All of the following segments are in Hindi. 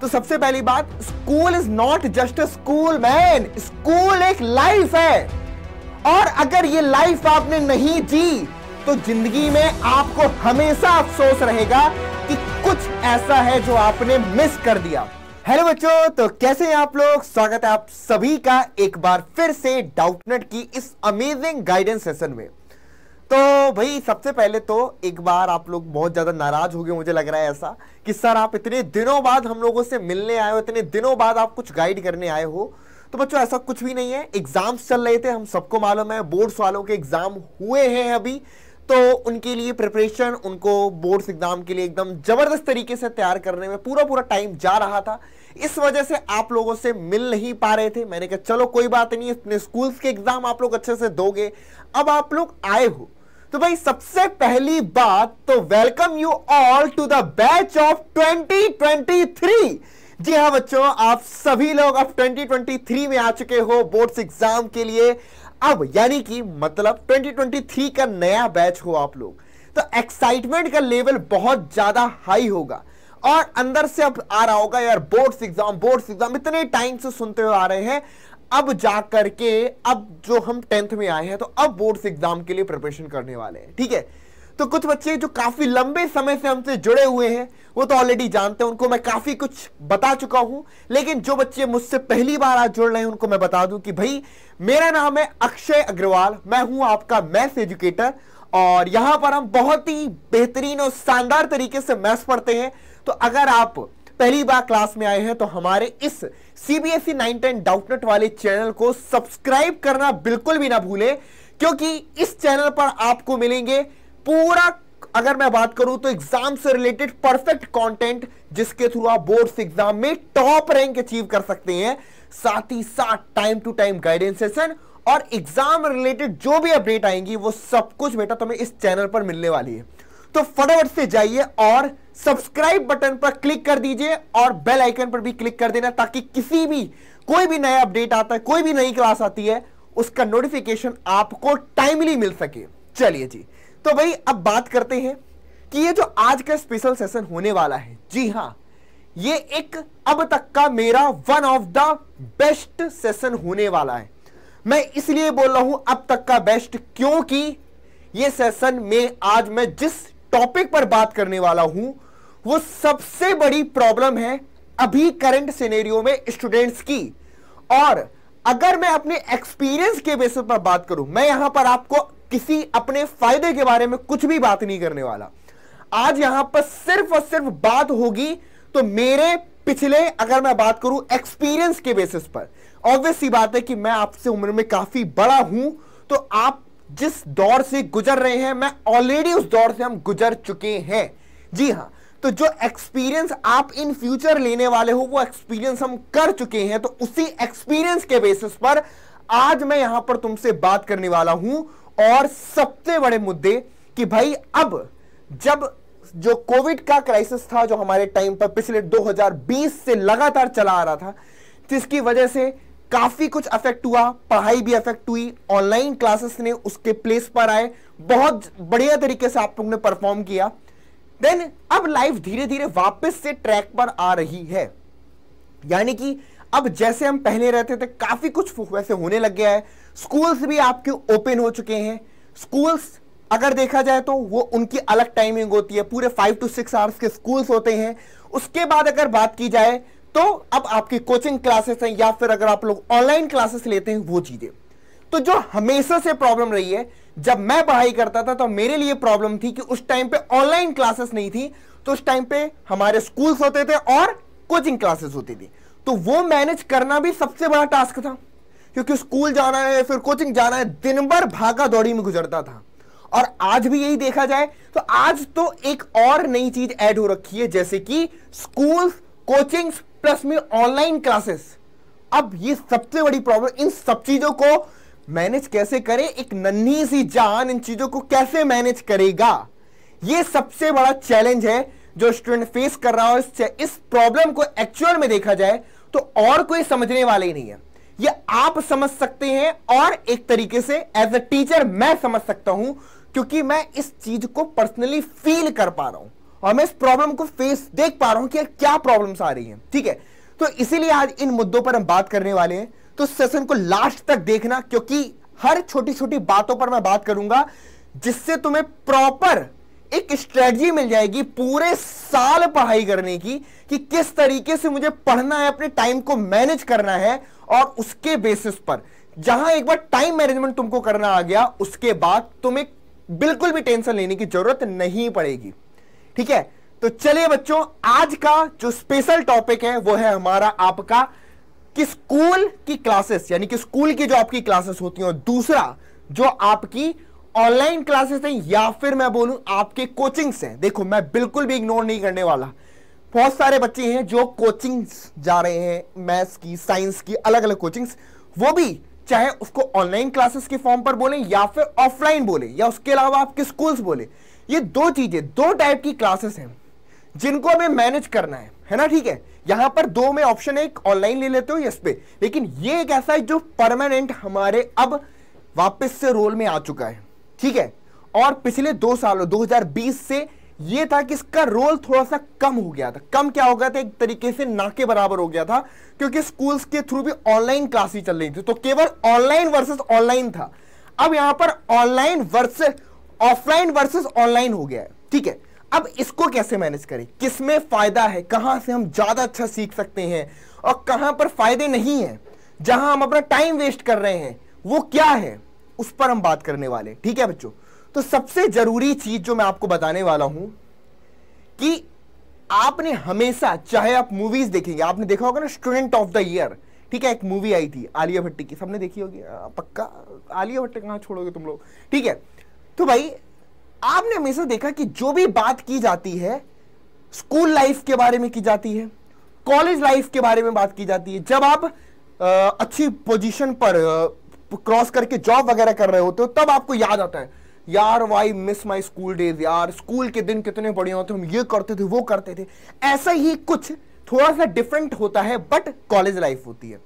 तो सबसे पहली बात school is not just a school man school एक लाइफ है और अगर ये लाइफ आपने नहीं जी तो जिंदगी में आपको हमेशा अफसोस रहेगा कि कुछ ऐसा है जो आपने मिस कर दिया हेलो बच्चों तो कैसे हैं आप लोग स्वागत है आप सभी का एक बार फिर से डाउटनेट की इस अमेजिंग गाइडेंस सेशन में तो भाई सबसे पहले तो एक बार आप लोग बहुत ज़्यादा नाराज हो गए मुझे लग रहा है ऐसा कि सर आप इतने दिनों बाद हम लोगों से मिलने आए हो इतने दिनों बाद आप कुछ गाइड करने आए हो तो बच्चों ऐसा कुछ भी नहीं है एग्जाम्स चल रहे थे हम सबको मालूम है बोर्ड्स वालों के एग्जाम हुए हैं अभी तो उनके लिए प्रिपरेशन उनको बोर्ड्स एग्जाम के लिए एकदम जबरदस्त तरीके से तैयार करने में पूरा पूरा टाइम जा रहा था इस वजह से आप लोगों से मिल नहीं पा रहे थे मैंने कहा चलो कोई बात नहीं अपने स्कूल्स के एग्जाम आप लोग अच्छे से दोगे अब आप लोग आए हो तो भाई सबसे पहली बात तो welcome you all to the batch of 2023 जी हाँ बच्चों आप सभी लोग अब 2023 में आ चुके हो बोर्ड्स एग्जाम के लिए अब यानी कि मतलब 2023 का नया बैच हो आप लोग तो एक्साइटमेंट का लेवल बहुत ज्यादा हाई होगा और अंदर से अब आ रहा होगा यार बोर्ड्स एग्जाम बोर्ड्स एग्जाम इतने टाइम से सुनते हुए आ रहे हैं अब जा करके अब जो हम टेंथ में आए हैं तो अब बोर्ड्स एग्जाम के लिए प्रिपरेशन करने वाले हैं ठीक है तो कुछ बच्चे जो काफी लंबे समय से हमसे जुड़े हुए हैं वो तो ऑलरेडी जानते हैं उनको मैं काफी कुछ बता चुका हूं लेकिन जो बच्चे मुझसे पहली बार आज जुड़ रहे हैं उनको मैं बता दूं कि भाई मेरा नाम है अक्षय अग्रवाल मैं हूं आपका मैथ्स एजुकेटर और यहां पर हम बहुत ही बेहतरीन और शानदार तरीके से मैथ्स पढ़ते हैं तो अगर आप पहली बार क्लास में आए हैं तो हमारे इस CBSE e nine ten Doubtnut वाले चैनल को सब्सक्राइब करना बिल्कुल भी ना भूलें क्योंकि इस चैनल पर आपको मिलेंगे पूरा अगर मैं बात करूं तो एग्जाम से रिलेटेड परफेक्ट कंटेंट जिसके थ्रू आप बोर्ड एग्जाम में टॉप रैंक अचीव कर सकते हैं साथ ही साथ time to time guidance session और एग्जाम रिलेटेड जो भी अपडेट आएंगी वो सब कुछ बेटा तुम्हें इस चैनल पर मिलने वाली है तो फटाफट से जाइए और सब्सक्राइब बटन पर क्लिक कर दीजिए और बेल आइकन पर भी क्लिक कर देना ताकि किसी भी कोई भी नया अपडेट आता है कोई भी नई क्लास आती है उसका नोटिफिकेशन आपको टाइमली मिल सके चलिए जी तो भाई अब बात करते हैं कि ये जो आज का स्पेशल सेशन होने वाला है जी हां ये एक अब तक का मेरा one of the best session होने वाला है मैं इसलिए बोल रहा हूं अब तक का बेस्ट क्योंकि ये सेशन में आज मैं जिस टॉपिक पर बात करने वाला हूं वो सबसे बड़ी प्रॉब्लम है अभी करंट सिनेरियो में स्टूडेंट्स की और अगर मैं अपने एक्सपीरियंस के बेसिस पर बात करूं मैं यहां पर आपको किसी अपने फायदे के बारे में कुछ भी बात नहीं करने वाला आज यहां पर सिर्फ और सिर्फ बात होगी तो मेरे पिछले अगर मैं बात करूं एक्सपीरियंस के बेसिस पर ऑब्वियस बात है कि मैं आपसे उम्र में काफी बड़ा हूं तो आप जिस दौर से गुजर रहे हैं मैं ऑलरेडी उस दौर से हम गुजर चुके हैं जी हाँ तो जो एक्सपीरियंस आप इन फ्यूचर लेने वाले हो वो एक्सपीरियंस हम कर चुके हैं तो उसी एक्सपीरियंस के बेसिस पर आज मैं यहां पर तुमसे बात करने वाला हूं और सबसे बड़े मुद्दे कि भाई अब जब जो कोविड का क्राइसिस था जो हमारे टाइम पर पिछले 2020 से लगातार चला आ रहा था जिसकी वजह से काफी कुछ अफेक्ट हुआ पढ़ाई भी अफेक्ट हुई ऑनलाइन क्लासेस ने उसके प्लेस पर आए बहुत बढ़िया तरीके से आप लोग ने परफॉर्म किया देन अब लाइफ धीरे धीरे वापस से ट्रैक पर आ रही है यानी कि अब जैसे हम पहले रहते थे काफी कुछ वैसे होने लग गया है स्कूल्स भी आपके ओपन हो चुके हैं स्कूल्स अगर देखा जाए तो वो उनकी अलग टाइमिंग होती है पूरे फाइव टू सिक्स आवर्स के स्कूल्स होते हैं उसके बाद अगर बात की जाए तो अब आपकी कोचिंग क्लासेस हैं या फिर अगर आप लोग ऑनलाइन क्लासेस लेते हैं वो चीजें तो जो हमेशा से प्रॉब्लम रही है जब मैं पढ़ाई करता था तो मेरे लिए प्रॉब्लम थी कि उस टाइम पे ऑनलाइन क्लासेस नहीं थी तो उस टाइम पे हमारे स्कूल्स होते थे और कोचिंग क्लासेस होती थी तो वो मैनेज करना भी सबसे बड़ा टास्क था क्योंकि स्कूल जाना है फिर कोचिंग जाना है दिन भर भागा दौड़ी में गुजरता था और आज भी यही देखा जाए तो आज तो एक और नई चीज ऐड हो रखी है जैसे कि स्कूल कोचिंग्स प्लस में ऑनलाइन क्लासेस अब ये सबसे बड़ी प्रॉब्लम इन सब चीजों को मैनेज कैसे करे एक नन्ही सी जान इन चीजों को कैसे मैनेज करेगा ये सबसे बड़ा चैलेंज है जो स्टूडेंट फेस कर रहा है इस प्रॉब्लम को एक्चुअल में देखा जाए तो और कोई समझने वाले ही नहीं है ये आप समझ सकते हैं और एक तरीके से एज अ टीचर मैं समझ सकता हूं क्योंकि मैं इस चीज को पर्सनली फील कर पा रहा हूं और मैं इस प्रॉब्लम को फेस देख पा रहा हूं कि क्या प्रॉब्लम्स आ रही हैं ठीक है तो इसीलिए आज इन मुद्दों पर हम बात करने वाले हैं तो सेशन को लास्ट तक देखना क्योंकि हर छोटी छोटी बातों पर मैं बात करूंगा जिससे तुम्हें प्रॉपर एक स्ट्रेटजी मिल जाएगी पूरे साल पढ़ाई करने की कि किस तरीके से मुझे पढ़ना है अपने टाइम को मैनेज करना है और उसके बेसिस पर जहां एक बार टाइम मैनेजमेंट तुमको करना आ गया उसके बाद तुम्हें बिल्कुल भी टेंशन लेने की जरूरत नहीं पड़ेगी ठीक है तो चलिए बच्चों आज का जो स्पेशल टॉपिक है वो है हमारा आपका कि स्कूल की क्लासेस यानी कि स्कूल की जो आपकी क्लासेस होती हैं और दूसरा जो आपकी ऑनलाइन क्लासेस हैं या फिर मैं बोलूं आपके कोचिंग्स हैं देखो मैं बिल्कुल भी इग्नोर नहीं करने वाला बहुत सारे बच्चे हैं जो कोचिंग्स जा रहे हैं मैथ्स की साइंस की अलग अलग कोचिंग्स वो भी चाहे उसको ऑनलाइन क्लासेस के फॉर्म पर बोले या फिर ऑफलाइन बोले या उसके अलावा आपके स्कूल्स बोले ये दो चीजें दो टाइप की क्लासेस हैं जिनको हमें मैनेज करना है है ना ठीक है यहां पर दो में ऑप्शन है एक ऑनलाइन ले लेते हो यस पे लेकिन ये एक ऐसा है जो परमानेंट हमारे अब वापस से रोल में आ चुका है ठीक है और पिछले दो सालों 2020 से ये था कि इसका रोल थोड़ा सा कम हो गया था कम क्या हो गया था एक तरीके से ना के बराबर हो गया था क्योंकि स्कूल्स के थ्रू भी ऑनलाइन क्लासेस चल रही थी तो केवल ऑनलाइन वर्सेस ऑनलाइन था अब यहां पर online versus offline versus online हो गया है ठीक है अब इसको कैसे मैनेज करें किसमें फायदा है कहां से हम ज़्यादा अच्छा सीख सकते हैं और कहां पर फायदे नहीं है जहां हम अपना टाइम वेस्ट कर रहे हैं वो क्या है उस पर हम बात करने वाले ठीक है बच्चों तो सबसे ज़रूरी चीज़ जो मैं आपको बताने वाला हूं कि आपने हमेशा चाहे आप मूवीज़ देखेंगे आपने देखा होगा ना स्टूडेंट ऑफ द ईयर ठीक है एक मूवी आई थी आलिया भट्टी की सबने देखी होगी पक्का आलिया भट्टी कहां छोड़ोगे तुम लोग ठीक है तो भाई आपने हमेशा देखा कि जो भी बात की जाती है स्कूल लाइफ के बारे में की जाती है कॉलेज लाइफ के बारे में बात की जाती है जब आप आ, अच्छी पोजीशन पर क्रॉस करके जॉब वगैरह कर रहे होते हो तब आपको याद आता है यार why miss my school days यार स्कूल के दिन कितने बढ़िया होते हम ये करते थे वो करते थे ऐसा ही कुछ थोड़ा सा डिफरेंट होता है बट कॉलेज लाइफ होती है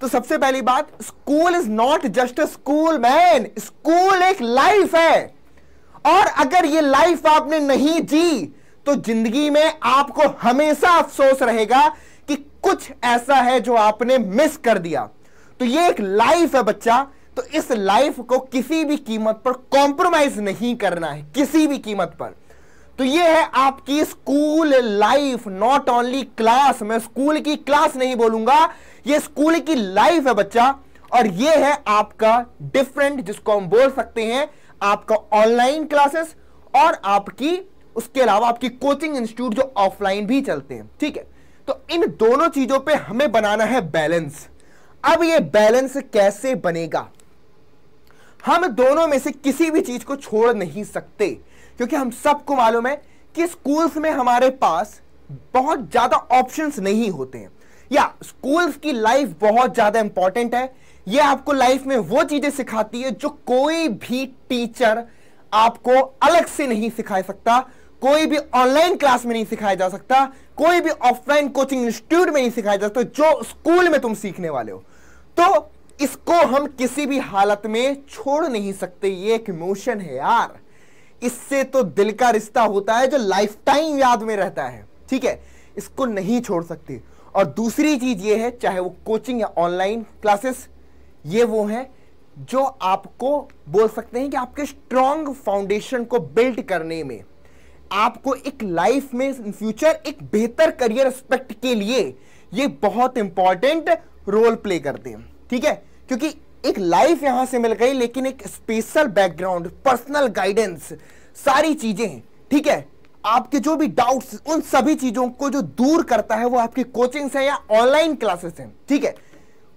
तो सबसे पहली बात school is not just a school man school एक लाइफ है और अगर ये लाइफ आपने नहीं जी तो जिंदगी में आपको हमेशा अफसोस रहेगा कि कुछ ऐसा है जो आपने मिस कर दिया तो ये एक लाइफ है बच्चा तो इस लाइफ को किसी भी कीमत पर कॉम्प्रोमाइज नहीं करना है किसी भी कीमत पर तो ये है आपकी school life not only class मैं स्कूल की क्लास नहीं बोलूंगा ये स्कूल की लाइफ है बच्चा और ये है आपका डिफरेंट जिसको हम बोल सकते हैं आपका ऑनलाइन क्लासेस और आपकी उसके अलावा आपकी कोचिंग इंस्टीट्यूट जो ऑफलाइन भी चलते हैं ठीक है तो इन दोनों चीजों पे हमें बनाना है बैलेंस अब ये बैलेंस कैसे बनेगा हम दोनों में से किसी भी चीज को छोड़ नहीं सकते क्योंकि हम सबको मालूम है कि स्कूल्स में हमारे पास बहुत ज्यादा ऑप्शंस नहीं होते हैं या स्कूल्स की लाइफ बहुत ज्यादा इंपॉर्टेंट है ये आपको लाइफ में वो चीजें सिखाती है जो कोई भी टीचर आपको अलग से नहीं सिखा सकता कोई भी ऑनलाइन क्लास में नहीं सिखाया जा सकता कोई भी ऑफलाइन कोचिंग इंस्टीट्यूट में नहीं सिखाया जा सकता जो स्कूल में तुम सीखने वाले हो तो इसको हम किसी भी हालत में छोड़ नहीं सकते ये एक इमोशन है यार इससे तो दिल का रिश्ता होता है जो लाइफ टाइम याद में रहता है ठीक है इसको नहीं छोड़ सकते और दूसरी चीज़ ये है चाहे वो कोचिंग या ऑनलाइन क्लासेस ये वो है जो आपको बोल सकते हैं कि आपके स्ट्रॉन्ग फाउंडेशन को बिल्ड करने में आपको एक लाइफ में इन फ्यूचर एक बेहतर करियर एस्पेक्ट के लिए ये बहुत इंपॉर्टेंट रोल प्ले करते हैं ठीक है क्योंकि एक लाइफ यहां से मिल गई लेकिन एक स्पेशल बैकग्राउंड पर्सनल गाइडेंस सारी चीजें ठीक है आपके जो भी डाउट्स उन सभी चीजों को जो दूर करता है वो आपकी कोचिंग्स है या ऑनलाइन क्लासेस हैं ठीक है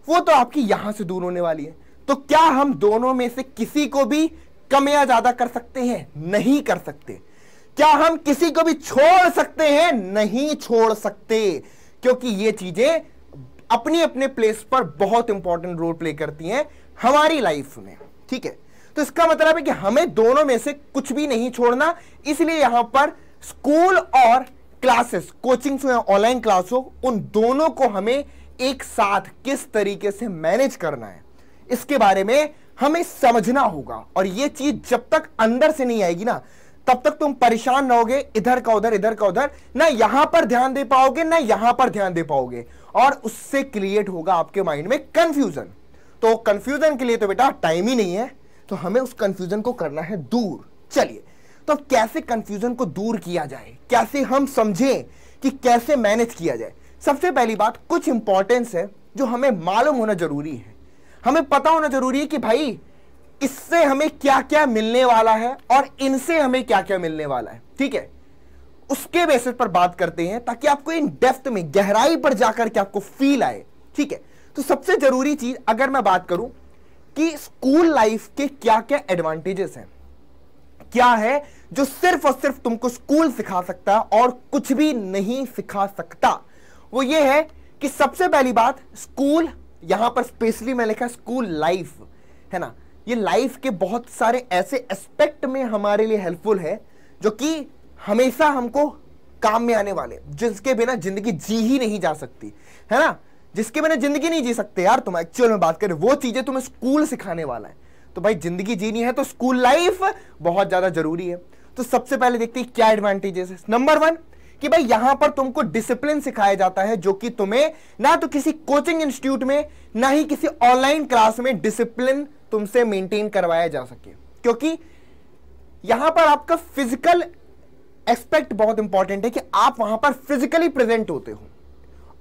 वो तो आपकी यहां से दूर होने वाली है तो क्या हम दोनों में से किसी को भी कम या ज्यादा कर सकते हैं नहीं कर सकते क्या हम किसी को भी छोड़ सकते हैं नहीं छोड़ सकते क्योंकि ये चीजें अपने अपने प्लेस पर बहुत इंपॉर्टेंट रोल प्ले करती हैं हमारी लाइफ में ठीक है तो इसका मतलब है कि हमें दोनों में से कुछ भी नहीं छोड़ना इसलिए यहां पर स्कूल और क्लासेस कोचिंग्स हो या ऑनलाइन क्लास हो उन दोनों को हमें एक साथ किस तरीके से मैनेज करना है इसके बारे में हमें समझना होगा और यह चीज जब तक अंदर से नहीं आएगी ना तब तक तुम परेशान रहोगे इधर का उधर इधर का उधर ना यहां पर ध्यान दे पाओगे ना यहां पर ध्यान दे पाओगे और उससे क्रिएट होगा आपके माइंड में कंफ्यूजन तो कंफ्यूजन के लिए तो बेटा टाइम ही नहीं है तो हमें उस कंफ्यूजन को करना है दूर चलिए तो कैसे कंफ्यूजन को दूर किया जाए कैसे हम समझें कि कैसे मैनेज किया जाए सबसे पहली बात कुछ इंपॉर्टेंस है जो हमें मालूम होना जरूरी है हमें पता होना जरूरी है कि भाई इससे हमें क्या क्या मिलने वाला है और इनसे हमें क्या क्या मिलने वाला है ठीक है उसके बेसिस पर बात करते हैं ताकि आपको इन डेप्थ में गहराई पर जाकर के आपको फील आए ठीक है तो सबसे जरूरी चीज अगर मैं बात करूं कि स्कूल लाइफ के क्या क्या एडवांटेजेस हैं क्या है जो सिर्फ और सिर्फ तुमको स्कूल सिखा सकता है और कुछ भी नहीं सिखा सकता वो ये है कि सबसे पहली बात स्कूल यहां पर स्पेशली मैं लिखा स्कूल लाइफ है ना ये लाइफ के बहुत सारे ऐसे एस्पेक्ट में हमारे लिए हेल्पफुल है जो कि हमेशा हमको काम में आने वाले जिसके बिना जिंदगी जी ही नहीं जा सकती है ना जिसके बिना जिंदगी नहीं जी सकते यार तुम एक्चुअल में बात करें वो चीजें तुम्हें स्कूल सिखाने वाला है तो भाई जिंदगी जीनी है तो स्कूल लाइफ बहुत ज्यादा जरूरी है तो सबसे पहले देखते हैं क्या एडवांटेजेस है नंबर वन कि भाई यहां पर तुमको डिसिप्लिन सिखाया जाता है जो कि तुम्हें ना तो किसी कोचिंग इंस्टीट्यूट में ना ही किसी ऑनलाइन क्लास में डिसिप्लिन तुमसे मेंटेन करवाया जा सके क्योंकि यहां पर आपका फिजिकल एस्पेक्ट बहुत इंपॉर्टेंट है कि आप वहां पर फिजिकली प्रेजेंट होते हो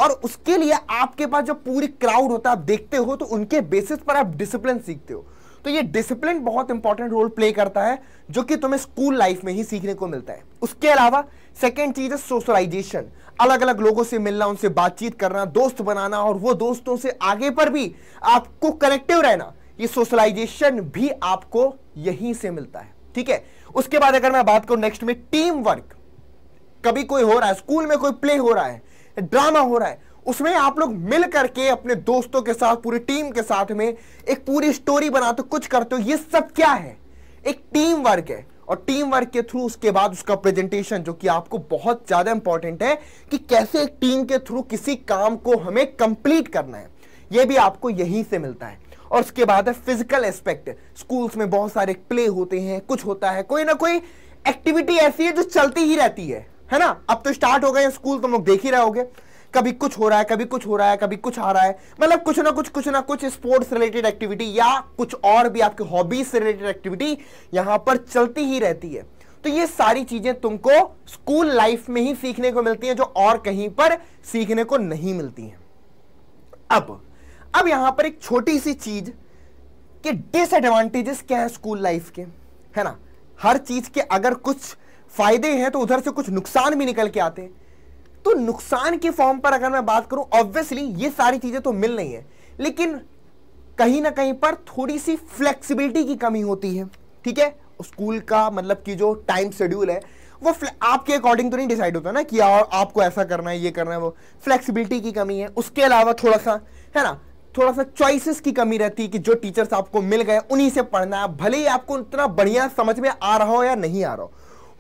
और उसके लिए आपके पास जो पूरी क्राउड होता है आप देखते हो तो उनके बेसिस पर आप डिसिप्लिन सीखते हो तो ये डिसिप्लिन बहुत इंपॉर्टेंट रोल प्ले करता है जो कि तुम्हें स्कूल लाइफ में ही सीखने को मिलता है उसके अलावा सेकेंड चीज है सोशलाइजेशन अलग अलग लोगों से मिलना उनसे बातचीत करना दोस्त बनाना और वो दोस्तों से आगे पर भी आपको कनेक्टिव रहना ये सोशलाइजेशन भी आपको यहीं से मिलता है ठीक है उसके बाद अगर मैं बात करूं नेक्स्ट में टीम वर्क कभी कोई हो रहा है स्कूल में कोई प्ले हो रहा है ड्रामा हो रहा है उसमें आप लोग मिल करके अपने दोस्तों के साथ पूरी टीम के साथ में एक पूरी स्टोरी बनाते हो कुछ करते हो ये सब क्या है एक टीम वर्क है और टीम वर्क के थ्रू उसके बाद उसका प्रेजेंटेशन जो कि आपको बहुत ज्यादा इंपॉर्टेंट है कि कैसे एक टीम के थ्रू किसी काम को हमें कंप्लीट करना है यह भी आपको यहीं से मिलता है और उसके बाद है फिजिकल एस्पेक्ट स्कूल्स में बहुत सारे प्ले होते हैं कुछ होता है कोई ना कोई एक्टिविटी ऐसी है जो चलती ही रहती है है ना अब तो स्टार्ट हो गए स्कूल तुम लोग देख ही रहोगे कभी कुछ हो रहा है कभी कुछ हो रहा है कभी कुछ आ रहा है मतलब कुछ ना कुछ कुछ ना कुछ स्पोर्ट्स रिलेटेड एक्टिविटी या कुछ और भी आपके हॉबीज से रिलेटेड एक्टिविटी यहां पर चलती ही रहती है तो ये सारी चीजें तुमको स्कूल लाइफ में ही सीखने को मिलती हैं जो और कहीं पर सीखने को नहीं मिलती हैं अब अब यहां पर एक छोटी सी चीज के डिसएडवांटेजेस क्या है स्कूल लाइफ के है ना हर चीज के अगर कुछ फायदे हैं तो उधर से कुछ नुकसान भी निकल के आते हैं तो नुकसान के फॉर्म पर अगर मैं बात करूं ऑब्वियसली ये सारी चीजें तो मिल रही है लेकिन कहीं ना कहीं पर थोड़ी सी फ्लेक्सिबिलिटी की कमी होती है ठीक है स्कूल का मतलब कि जो टाइम शेड्यूल है वो आपके अकॉर्डिंग तो नहीं डिसाइड होता ना कि आपको ऐसा करना है ये करना है वो फ्लेक्सिबिलिटी की कमी है उसके अलावा थोड़ा सा है ना थोड़ा सा चॉइसेस की कमी रहती है कि जो टीचर्स आपको मिल गए उन्हीं से पढ़ना है भले ही आपको उतना बढ़िया समझ में आ रहा हो या नहीं आ रहा हो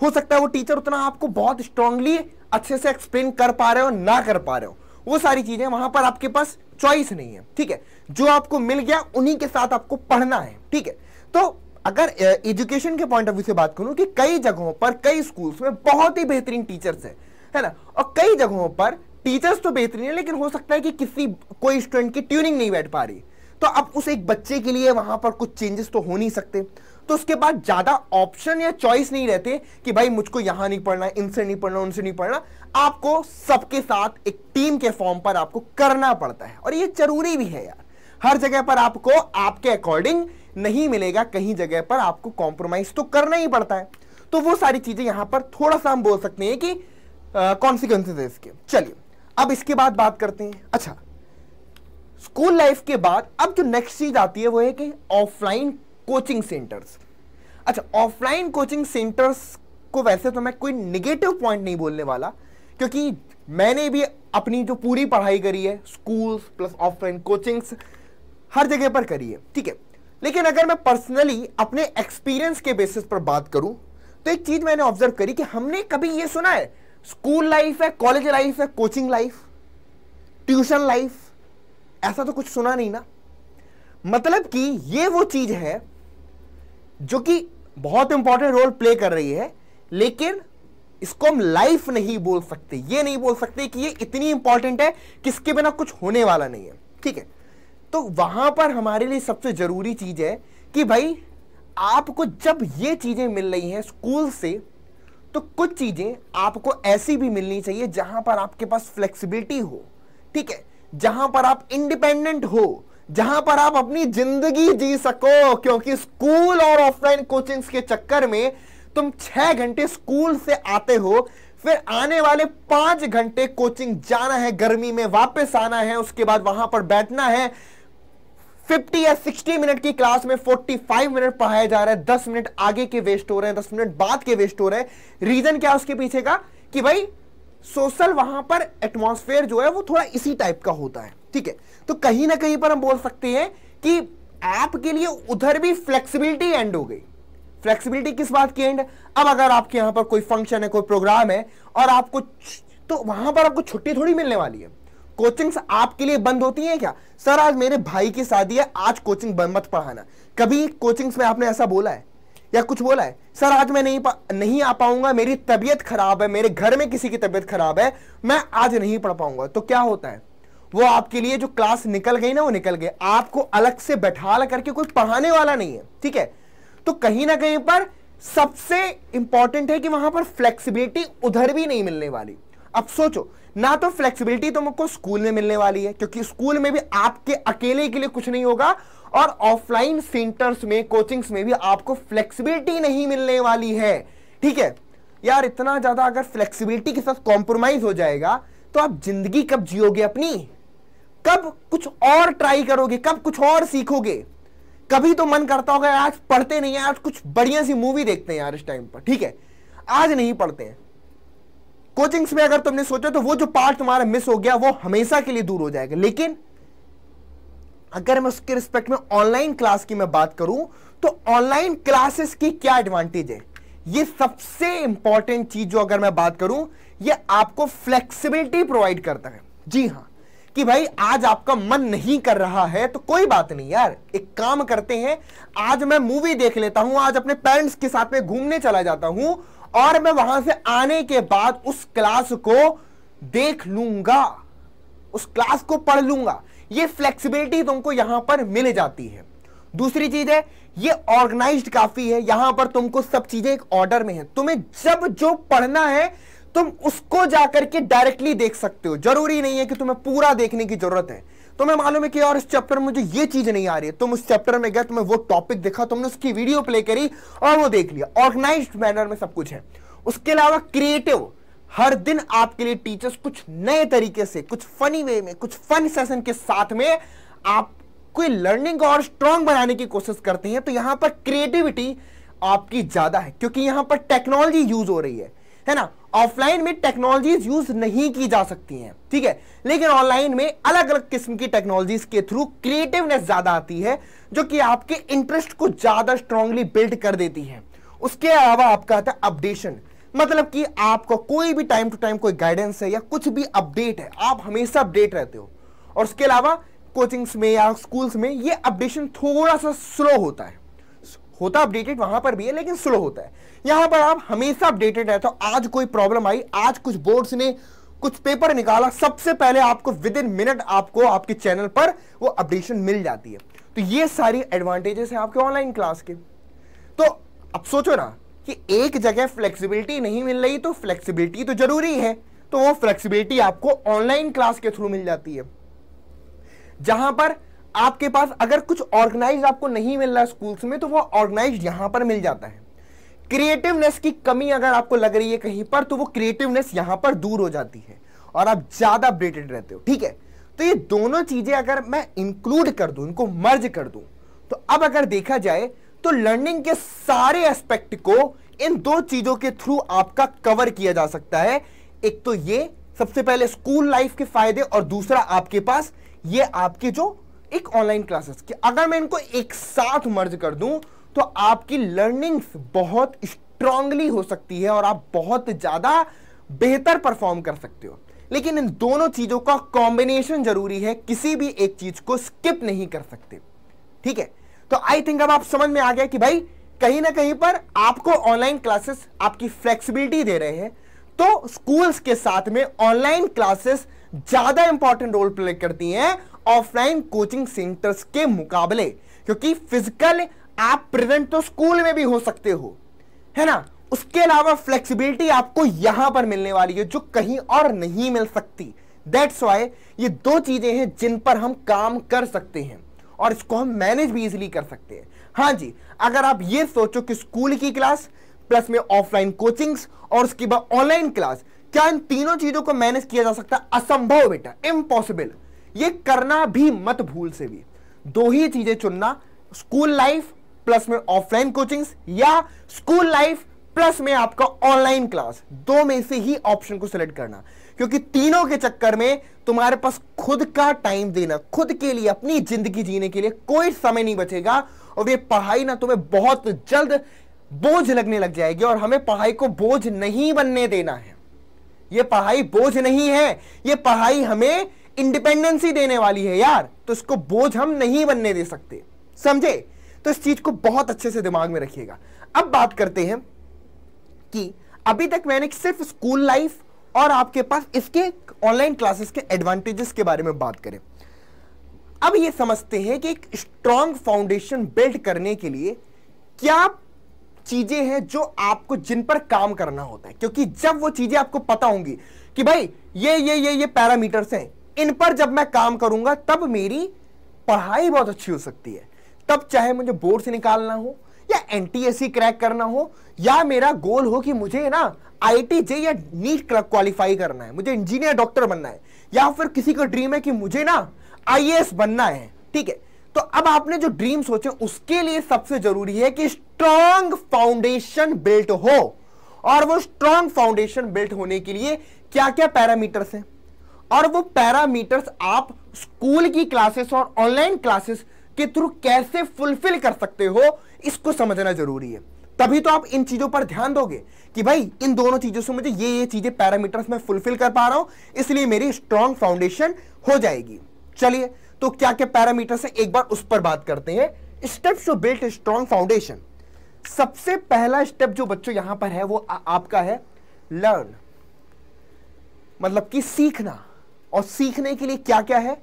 हो सकता है वो टीचर उतना आपको बहुत स्ट्रांगली अच्छे से एक्सप्लेन कर पा रहे हो ना कर पा रहे हो वो सारी चीजें वहां पर आपके पास चॉइस नहीं है ठीक है जो आपको मिल गया उन्हीं के साथ आपको पढ़ना है ठीक है तो अगर एजुकेशन के पॉइंट ऑफ व्यू से बात करूं कि कई जगहों पर कई स्कूल्स में बहुत ही बेहतरीन टीचर्स है है ना और कई जगहों पर टीचर्स तो बेहतरीन है लेकिन हो सकता है कि किसी कोई स्टूडेंट की ट्यूनिंग नहीं बैठ पा रही तो अब उस एक बच्चे के लिए वहां पर कुछ चेंजेस तो हो नहीं सकते तो उसके बाद ज़्यादा ऑप्शन या चॉइस नहीं रहते कि भाई मुझको यहाँ नहीं पढ़ना इनसे नहीं पढ़ना उनसे नहीं पढ़ना आपको सबके साथ एक टीम के फॉर्म पर आपको करना पड़ता है और ये जरूरी भी है यार हर जगह पर आपको आपके अकॉर्डिंग नहीं मिलेगा कहीं जगह पर आपको कॉम्प्रोमाइज तो करना ही पड़ता है तो वो सारी चीज़ें यहां पर थोड़ा सा हम बोल सकते हैं कि कॉन्सिक्वेंसेज इसके चलिए अब इसके बाद बात करते हैं अच्छा स्कूल लाइफ के बाद अब जो नेक्स्ट चीज आती है वो है कि ऑफलाइन कोचिंग सेंटर्स अच्छा ऑफलाइन कोचिंग सेंटर्स को वैसे तो मैं कोई निगेटिव पॉइंट नहीं बोलने वाला क्योंकि मैंने भी अपनी जो पूरी पढ़ाई करी है स्कूल्स प्लस ऑफलाइन कोचिंग्स हर जगह पर करी है ठीक है लेकिन अगर मैं पर्सनली अपने एक्सपीरियंस के बेसिस पर बात करूं तो एक चीज मैंने ऑब्जर्व करी कि हमने कभी ये सुना है स्कूल लाइफ है कॉलेज लाइफ है कोचिंग लाइफ ट्यूशन लाइफ ऐसा तो कुछ सुना नहीं ना मतलब कि ये वो चीज है जो कि बहुत इंपॉर्टेंट रोल प्ले कर रही है लेकिन इसको हम लाइफ नहीं बोल सकते ये नहीं बोल सकते कि ये इतनी इंपॉर्टेंट है कि इसके बिना कुछ होने वाला नहीं है ठीक है तो वहां पर हमारे लिए सबसे जरूरी चीज है कि भाई आपको जब ये चीजें मिल रही हैं स्कूल से तो कुछ चीज़ें आपको ऐसी भी मिलनी चाहिए जहां पर आपके पास फ्लेक्सिबिलिटी हो ठीक है जहां पर आप इंडिपेंडेंट हो जहां पर आप अपनी जिंदगी जी सको क्योंकि स्कूल और ऑफलाइन कोचिंग्स के चक्कर में तुम छह घंटे स्कूल से आते हो फिर आने वाले पांच घंटे कोचिंग जाना है गर्मी में वापस आना है उसके बाद वहां पर बैठना है 50 या 60 मिनट की क्लास में 45 मिनट पढ़ाया जा रहा है 10 मिनट आगे के वेस्ट हो रहे हैं 10 मिनट बाद के वेस्ट हो रहे हैं रीजन क्या उसके पीछे का कि भाई सोशल वहां पर एटमोसफेयर जो है वो थोड़ा इसी टाइप का होता है ठीक है तो कहीं ना कहीं पर हम बोल सकते हैं कि आपके लिए उधर भी फ्लेक्सीबिलिटी एंड हो गई फ्लेक्सिबिलिटी किस बात की एंड अब अगर आपके यहां पर कोई फंक्शन है कोई प्रोग्राम है और आपको तो वहां पर आपको छुट्टी थोड़ी मिलने वाली है कोचिंग्स आपके लिए बंद होती हैं क्या सर आज मेरे भाई की शादी है आज कोचिंग बंद मत पढ़ाना कभी कोचिंग्स में आपने ऐसा बोला है या कुछ बोला है सर आज मैं नहीं नहीं आ पाऊंगा मेरी तबीयत खराब है मेरे घर में किसी की तबीयत खराब है मैं आज नहीं पढ़ पाऊंगा तो क्या होता है वो आपके लिए जो क्लास निकल गई ना वो निकल गई आपको अलग से बैठा करके कोई पढ़ाने वाला नहीं है ठीक है तो कहीं ना कहीं पर सबसे इंपॉर्टेंट है कि वहां पर फ्लेक्सिबिलिटी उधर भी नहीं मिलने वाली अब सोचो ना तो फ्लेक्सिबिलिटी तुमको स्कूल में मिलने वाली है क्योंकि स्कूल में भी आपके अकेले के लिए कुछ नहीं होगा और ऑफलाइन सेंटर्स में कोचिंग्स में भी आपको फ्लेक्सिबिलिटी नहीं मिलने वाली है ठीक है यार इतना ज्यादा अगर फ्लेक्सिबिलिटी के साथ कॉम्प्रोमाइज हो जाएगा तो आप जिंदगी कब जियोगे अपनी कब कुछ और ट्राई करोगे कब कुछ और सीखोगे कभी तो मन करता होगा आज पढ़ते नहीं है आज कुछ बढ़िया सी मूवी देखते हैं यार इस टाइम पर ठीक है आज नहीं पढ़ते हैं कोचिंग्स में अगर तुमने सोचा तो वो जो पार्ट तुम्हारा मिस हो गया वो हमेशा के लिए दूर हो जाएगा लेकिन अगर मैं उसके रिस्पेक्ट में ऑनलाइन क्लास की मैं बात करूं तो ऑनलाइन क्लासेस की क्या एडवांटेज है ये सबसे इंपॉर्टेंट चीज जो अगर मैं बात करूं ये आपको फ्लेक्सिबिलिटी प्रोवाइड करता है जी हां कि भाई आज आपका मन नहीं कर रहा है तो कोई बात नहीं यार एक काम करते हैं आज मैं मूवी देख लेता हूं आज अपने पेरेंट्स के साथ में घूमने चला जाता हूं और मैं वहां से आने के बाद उस क्लास को देख लूंगा उस क्लास को पढ़ लूंगा ये फ्लेक्सिबिलिटी तुमको यहां पर मिल जाती है दूसरी चीज है ये ऑर्गेनाइज्ड काफी है यहां पर तुमको सब चीजें एक ऑर्डर में है तुम्हें जब जो पढ़ना है तुम उसको जाकर के डायरेक्टली देख सकते हो जरूरी नहीं है कि तुम्हें पूरा देखने की जरूरत है तो मैं मालूम है कि और इस चैप्टर में मुझे ये चीज नहीं आ रही है तुम उस चैप्टर में गए तुम्हें वो टॉपिक दिखा तुमने उसकी वीडियो प्ले करी और वो देख लिया ऑर्गेनाइज मैनर में सब कुछ है उसके अलावा क्रिएटिव हर दिन आपके लिए टीचर्स कुछ नए तरीके से कुछ फनी वे में कुछ फन सेशन के साथ में कोई लर्निंग और स्ट्रांग बनाने की कोशिश करते हैं तो यहां पर क्रिएटिविटी आपकी ज्यादा है क्योंकि यहां पर टेक्नोलॉजी यूज हो रही है है ना ऑफलाइन में टेक्नोलॉजीज यूज नहीं की जा सकती हैं ठीक है लेकिन ऑनलाइन में अलग अलग किस्म की टेक्नोलॉजीज के थ्रू क्रिएटिवनेस ज्यादा आती है जो कि आपके इंटरेस्ट को ज्यादा स्ट्रांगली बिल्ड कर देती है उसके अलावा आपका आता है अपडेशन मतलब कि आपको कोई भी टाइम टू टाइम कोई गाइडेंस है या कुछ भी अपडेट है आप हमेशा अपडेट रहते हो और उसके अलावा कोचिंग्स में या स्कूल्स में ये अपडेशन थोड़ा सा स्लो होता है होता अपडेटेड वहां पर भी है लेकिन स्लो होता है यहां पर आप हमेशा अपडेटेड रहते हो आज कोई प्रॉब्लम आई आज कुछ बोर्ड्स ने कुछ पेपर निकाला सबसे पहले आपको विद इन मिनट आपको आपके चैनल पर वो अपडेशन मिल जाती है तो ये सारी एडवांटेजेस हैं आपके ऑनलाइन क्लास के तो अब सोचो ना कि एक जगह फ्लेक्सिबिलिटी नहीं मिल रही तो फ्लेक्सिबिलिटी तो जरूरी है तो वो फ्लेक्सिबिलिटी आपको ऑनलाइन क्लास के थ्रू मिल जाती है जहां पर आपके पास अगर कुछ ऑर्गेनाइज आपको नहीं मिल रहा स्कूल्स में तो वो ऑर्गेनाइज यहां पर मिल जाता है क्रिएटिवनेस की कमी अगर आपको लग रही है कहीं पर तो वो क्रिएटिवनेस यहां पर दूर हो जाती है और आप ज़्यादा अपडेटेड रहते हो ठीक है तो ये दोनों चीज़ें अगर मैं इंक्लूड कर दूँ इनको मर्ज कर दूँ तो अब अगर देखा जाए तो लर्निंग के सारे एस्पेक्ट को इन दो चीज़ों के थ्रू आपका कवर किया जा सकता है एक तो ये सबसे पहले स्कूल लाइफ के फायदे और दूसरा आपके पास ये आपके जो एक ऑनलाइन क्लासेस कि अगर मैं इनको एक साथ मर्ज कर दूं तो आपकी लर्निंग्स बहुत स्ट्रांगली हो सकती है और आप बहुत ज़्यादा बेहतर परफॉर्म कर सकते हो लेकिन इन दोनों चीज़ों का कॉम्बिनेशन जरूरी है किसी भी एक चीज़ को स्किप नहीं कर सकते ठीक है तो आई थिंक अब आप समझ में आ गया कि भाई कहीं ना कहीं पर आपको ऑनलाइन क्लासेस आपकी फ्लेक्सिबिलिटी दे रहे हैं तो स्कूल्स के साथ में ऑनलाइन क्लासेस ज्यादा इंपॉर्टेंट रोल प्ले करती हैं ऑफलाइन कोचिंग सेंटर्स के मुकाबले क्योंकि फिजिकल आप प्रेजेंट तो स्कूल में भी हो सकते हो है ना उसके अलावा फ्लेक्सिबिलिटी आपको यहां पर मिलने वाली है जो कहीं और नहीं मिल सकती दैट्स वाई ये दो चीजें हैं जिन पर हम काम कर सकते हैं और इसको हम मैनेज भी इजिली कर सकते हैं हाँ जी अगर आप ये सोचो कि स्कूल की क्लास प्लस में ऑफलाइन कोचिंग्स और उसके बाद ऑनलाइन क्लास क्या इन तीनों चीजों को मैनेज किया जा सकता है असंभव बेटा इम्पॉसिबल ये करना भी मत भूल से भी दो ही चीजें चुनना स्कूल लाइफ प्लस में ऑफलाइन कोचिंग्स या स्कूल लाइफ प्लस में आपका ऑनलाइन क्लास दो में से ही ऑप्शन को सिलेक्ट करना क्योंकि तीनों के चक्कर में तुम्हारे पास खुद का टाइम देना खुद के लिए अपनी जिंदगी जीने के लिए कोई समय नहीं बचेगा और ये पढ़ाई ना तुम्हें बहुत जल्द बोझ लगने लग जाएगी और हमें पढ़ाई को बोझ नहीं बनने देना है ये पढ़ाई बोझ नहीं है ये पढ़ाई हमें इंडिपेंडेंसी देने वाली है यार तो इसको बोझ हम नहीं बनने दे सकते समझे तो इस चीज को बहुत अच्छे से दिमाग में रखिएगा अब बात करते हैं कि अभी तक मैंने सिर्फ स्कूल लाइफ और आपके पास इसके ऑनलाइन क्लासेस के एडवांटेजेस के बारे में बात करें अब ये समझते हैं कि एक स्ट्रांग फाउंडेशन बिल्ड करने के लिए क्या चीजें हैं जो आपको जिन पर काम करना होता है क्योंकि जब वो चीजें आपको पता होंगी कि भाई ये ये ये ये पैरामीटर्स हैं इन पर जब मैं काम करूंगा तब मेरी पढ़ाई बहुत अच्छी हो सकती है तब चाहे मुझे बोर्ड से निकालना हो या एन क्रैक करना हो या मेरा गोल हो कि मुझे ना आई या नीट क्लब क्वालिफाई करना है मुझे इंजीनियर डॉक्टर बनना है या फिर किसी का ड्रीम है कि मुझे ना आई बनना है ठीक है तो अब आपने जो ड्रीम सोचे उसके लिए सबसे जरूरी है कि स्ट्रांग फाउंडेशन बिल्ट हो और वो स्ट्रांग फाउंडेशन बिल्ट होने के लिए क्या क्या पैरामीटर्स हैं और वो पैरामीटर्स आप स्कूल की क्लासेस और ऑनलाइन क्लासेस के थ्रू कैसे फुलफिल कर सकते हो इसको समझना जरूरी है तभी तो आप इन चीजों पर ध्यान दोगे कि भाई इन दोनों चीजों से मुझे ये ये चीजें पैरामीटर्स में फुलफिल कर पा रहा हूं इसलिए मेरी स्ट्रांग फाउंडेशन हो जाएगी चलिए तो क्या क्या पैरामीटर्स है एक बार उस पर बात करते हैं step to built strong foundation सबसे पहला स्टेप जो बच्चों यहां पर है वो आ, आपका है लर्न मतलब कि सीखना और सीखने के लिए क्या क्या है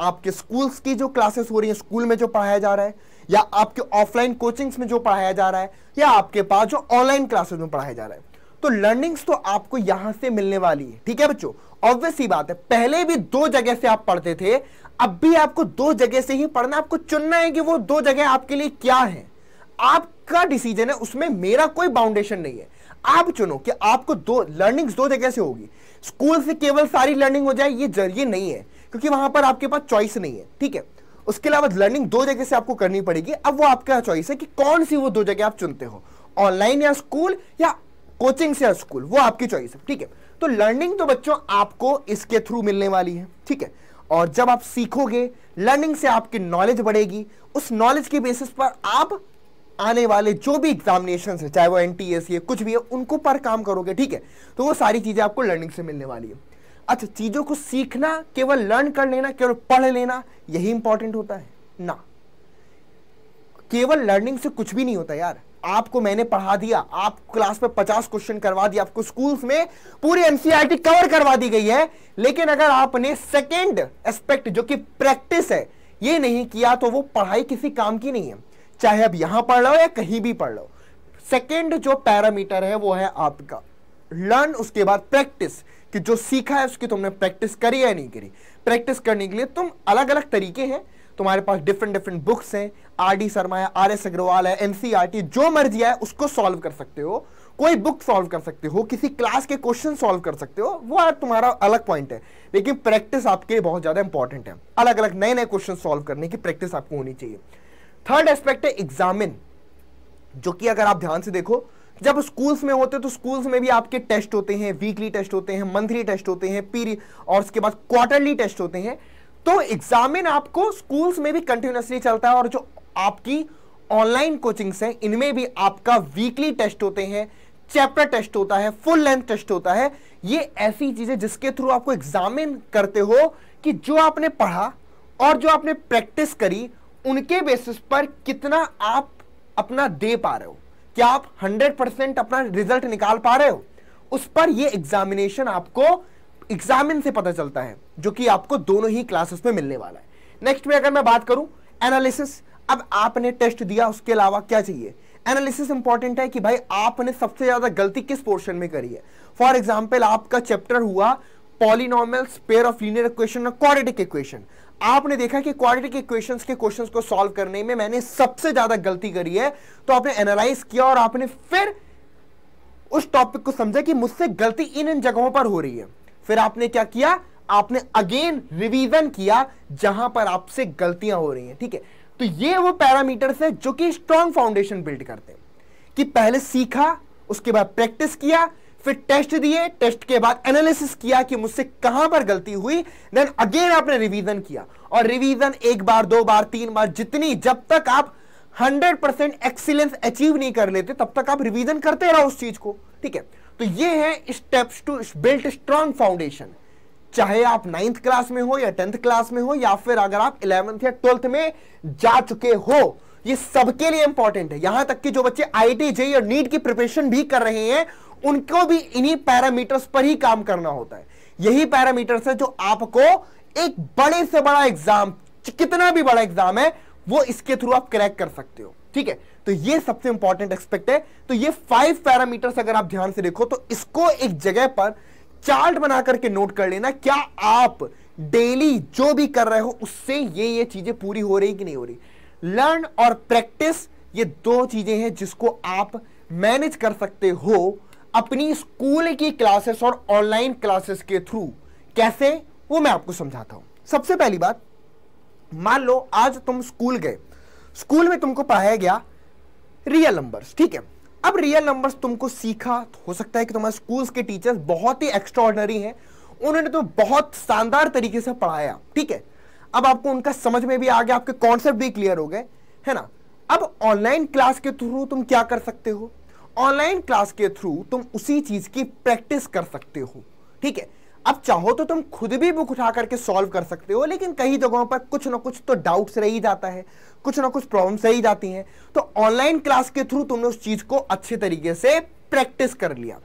आपके स्कूल्स की जो क्लासेस हो रही है स्कूल में जो पढ़ाया जा रहा है या आपके ऑफलाइन कोचिंग्स में जो पढ़ाया जा रहा है या आपके पास जो ऑनलाइन क्लासेस में पढ़ाया जा रहा है तो लर्निंग्स तो आपको यहां से मिलने वाली है ठीक है बच्चों ऑब्वियस ही बात है पहले भी दो जगह से आप पढ़ते थे अब भी आपको दो जगह से ही पढ़ना आपको चुनना है कि वो दो जगह आपके लिए क्या है आपका डिसीजन है उसमें मेरा कोई बाउंडेशन नहीं है आप चुनो कि आपको दो लर्निंग्स दो जगह से होगी स्कूल से केवल सारी लर्निंग हो जाए ये जरिए नहीं है क्योंकि वहां पर आपके पास चॉइस नहीं है ठीक है उसके अलावा लर्निंग दो जगह से आपको करनी पड़ेगी अब वो आपका चॉइस है कि कौन सी वो दो जगह आप चुनते हो ऑनलाइन या स्कूल या कोचिंग से या स्कूल वो आपकी चॉइस है ठीक है तो लर्निंग तो बच्चों आपको इसके थ्रू मिलने वाली है ठीक है और जब आप सीखोगे लर्निंग से आपकी नॉलेज बढ़ेगी उस नॉलेज के बेसिस पर आप आने वाले जो भी एग्जामिनेशन है चाहे वो एन टी एस कुछ भी है उनको पर काम करोगे ठीक है तो वो सारी चीज़ें आपको लर्निंग से मिलने वाली है अच्छा चीज़ों को सीखना केवल लर्न कर लेना केवल पढ़ लेना यही इंपॉर्टेंट होता है ना केवल लर्निंग से कुछ भी नहीं होता यार आपको मैंने पढ़ा दिया आप क्लास में पचास क्वेश्चन करवा दिया आपको स्कूल्स में पूरी एनसीईआरटी कवर करवा दी गई है लेकिन अगर आपने सेकेंड एस्पेक्ट जो कि प्रैक्टिस है ये नहीं किया तो वो पढ़ाई किसी काम की नहीं है चाहे आप यहां पढ़ लो या कहीं भी पढ़ लो सेकेंड जो पैरामीटर है वो है आपका लर्न उसके बाद प्रैक्टिस कि जो सीखा है उसकी तुमने प्रैक्टिस करी या नहीं करी प्रैक्टिस करने के लिए तुम अलग अलग तरीके हैं तुम्हारे पास डिफरेंट डिफरेंट बुक्स हैं आर डी शर्मा है आर एस अग्रवाल है एनसीआरटी सी आर टी जो मर्जी है उसको सॉल्व कर सकते हो कोई बुक सॉल्व कर सकते हो किसी क्लास के क्वेश्चन सॉल्व कर सकते हो वो तुम्हारा अलग पॉइंट है लेकिन प्रैक्टिस आपके लिए बहुत ज़्यादा इंपॉर्टेंट है अलग अलग नए नए क्वेश्चन सॉल्व करने की प्रैक्टिस आपको होनी चाहिए थर्ड एस्पेक्ट है एग्जामिन जो कि अगर आप ध्यान से देखो जब स्कूल्स में होते तो स्कूल्स में भी आपके टेस्ट होते हैं वीकली टेस्ट होते हैं मंथली टेस्ट होते हैं पीरियड और उसके बाद क्वार्टरली टेस्ट होते हैं तो एग्जामिन आपको स्कूल्स में भी कंटिन्यूसली चलता है और जो आपकी ऑनलाइन कोचिंग्स हैं इनमें भी आपका वीकली टेस्ट होते हैं चैप्टर टेस्ट होता है फुल लेंथ टेस्ट होता है ये ऐसी चीजें जिसके थ्रू आपको एग्जामिन करते हो कि जो आपने पढ़ा और जो आपने प्रैक्टिस करी उनके बेसिस पर कितना आप अपना दे पा रहे हो क्या आप 100 परसेंट अपना रिजल्ट निकाल पा रहे हो उस पर ये एग्जामिनेशन आपको एग्जामिन से पता चलता है जो कि आपको दोनों ही क्लासेस में मिलने वाला है नेक्स्ट में अगर मैं बात करूं एनालिसिस अब आपने टेस्ट दिया उसके अलावा क्या चाहिए एनालिसिस इंपॉर्टेंट है कि भाई आपने सबसे ज्यादा गलती किस पोर्शन में करी है फॉर एग्जाम्पल आपका चैप्टर हुआ polynomials pair of linear equation और क्वाड्रेटिक इक्वेशन आपने देखा कि क्वाड्रेटिक इक्वेशंस के क्वेश्चंस को सॉल्व करने में मैंने सबसे ज्यादा गलती करी है तो आपने एनालाइज किया और आपने फिर उस टॉपिक को समझा कि मुझसे गलती इन इन जगहों पर हो रही है फिर आपने क्या किया आपने अगेन रिवीजन किया जहां पर आपसे गलतियां हो रही हैं ठीक है तो ये वो पैरामीटर्स है जो कि स्ट्रांग फाउंडेशन बिल्ड करते हैं कि पहले सीखा उसके बाद प्रैक्टिस किया फिर टेस्ट दिए टेस्ट के बाद एनालिसिस किया कि मुझसे कहां पर गलती हुई देन अगेन आपने रिवीजन किया और रिवीजन एक बार दो बार तीन बार जितनी जब तक आप 100 परसेंट एक्सीलेंस अचीव नहीं कर लेते तब तक आप रिवीजन करते रहो उस चीज को ठीक है तो ये है steps to built strong foundation चाहे आप नाइन्थ क्लास में हो या टेंथ क्लास में हो या फिर अगर आप इलेवेंथ या ट्वेल्थ में जा चुके हो ये सबके लिए इंपॉर्टेंट है यहां तक कि जो बच्चे आईटी जे और नीट की प्रिपरेशन भी कर रहे हैं उनको भी इन्हीं पैरामीटर्स पर ही काम करना होता है यही पैरामीटर्स है जो आपको एक बड़े से बड़ा एग्जाम कितना भी बड़ा एग्जाम है वो इसके थ्रू आप क्रैक कर सकते हो ठीक है तो ये सबसे इंपॉर्टेंट एक्सपेक्ट है तो ये फाइव पैरामीटर्स अगर आप ध्यान से देखो तो इसको एक जगह पर चार्ट बना करके नोट कर लेना क्या आप डेली जो भी कर रहे हो उससे ये ये चीजें पूरी हो रही कि नहीं हो रही लर्न और प्रैक्टिस ये दो चीजें हैं जिसको आप मैनेज कर सकते हो अपनी स्कूल की क्लासेस और ऑनलाइन क्लासेस के थ्रू कैसे वो मैं आपको समझाता हूं सबसे पहली बात मान लो आज तुम स्कूल गए स्कूल में तुमको पढ़ाया गया रियल नंबर्स ठीक है अब रियल नंबर्स तुमको सीखा तो हो सकता है कि तुम्हारे स्कूल्स के टीचर्स बहुत ही एक्स्ट्रॉर्डनरी हैं उन्होंने तुम्हें तो बहुत शानदार तरीके से पढ़ाया ठीक है अब आपको उनका समझ में भी आ गया आपके कॉन्सेप्ट भी क्लियर हो गए है ना अब ऑनलाइन क्लास के थ्रू तुम क्या कर सकते हो ऑनलाइन क्लास के थ्रू तुम उसी चीज की प्रैक्टिस कर सकते हो ठीक है अब चाहो तो तुम खुद भी बुक उठा करके सॉल्व कर सकते हो लेकिन कई जगहों पर कुछ ना कुछ तो डाउट्स रह ही जाता है कुछ ना कुछ प्रॉब्लम्स रह ही जाती हैं तो ऑनलाइन क्लास के थ्रू तुमने उस चीज को अच्छे तरीके से प्रैक्टिस कर लिया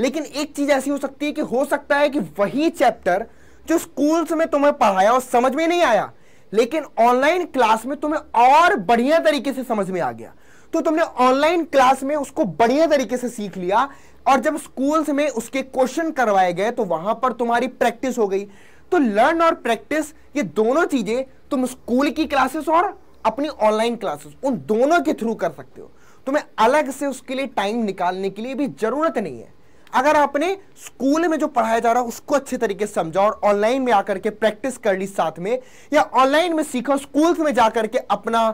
लेकिन एक चीज ऐसी हो सकती है कि हो सकता है कि वही चैप्टर जो स्कूल्स में तुम्हें पढ़ाया और समझ में नहीं आया लेकिन ऑनलाइन क्लास में तुम्हें और बढ़िया तरीके से समझ में आ गया तो तुमने ऑनलाइन क्लास में उसको बढ़िया तरीके से सीख लिया और जब स्कूल्स में उसके क्वेश्चन करवाए गए तो वहां पर तुम्हारी प्रैक्टिस हो गई तो लर्न और प्रैक्टिस ये दोनों चीजें तुम स्कूल की क्लासेस और अपनी ऑनलाइन क्लासेस उन दोनों के थ्रू कर सकते हो तुम्हें अलग से उसके लिए टाइम निकालने के लिए भी जरूरत नहीं है अगर आपने स्कूल में जो पढ़ाया जा रहा है उसको अच्छे तरीके से समझा और ऑनलाइन में आकर के प्रैक्टिस कर ली साथ में या ऑनलाइन में सीखा स्कूल्स में जाकर के अपना